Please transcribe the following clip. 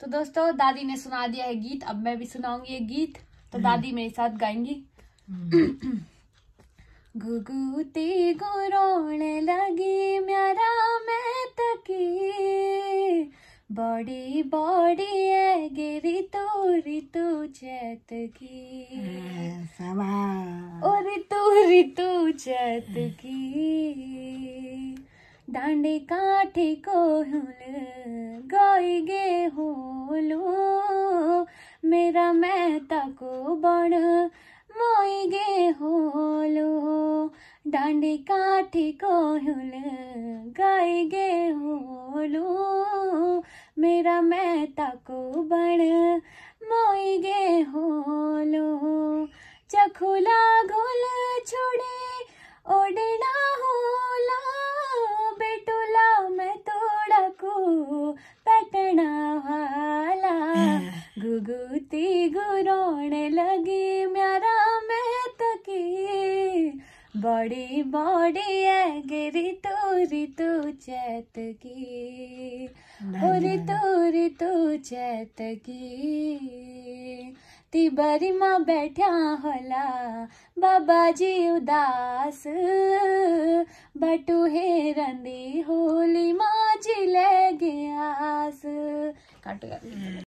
तो दोस्तों दादी ने सुना दिया है गीत अब मैं भी सुनाऊंगी ये गीत तो हम्म। दादी मेरे साथ गाएंगी घुगुती हम्म। गुरोण लगी म्यारा मैं तकी बड़ी बॉडी है गिरी तो ऋतु चैत की और ऋतु ऋतु चैत की डांडे हम्म। काठी को हुल मेरा मैं को बण मोई गे होलो डांडी काठी को हुल गाई गे होलो मेरा मैं तक बण मोई गे होलो चखुला गोल छोड़े ओडना भूते गुरोण लगे म्यारा महतके बड़ी बड़ी है गिरी तोरी तो चैत की और तोरी तो चैत की बरी माँ बैठा होला बाबा जी उदास बटू हेरंदी होली माँ जी ले गयास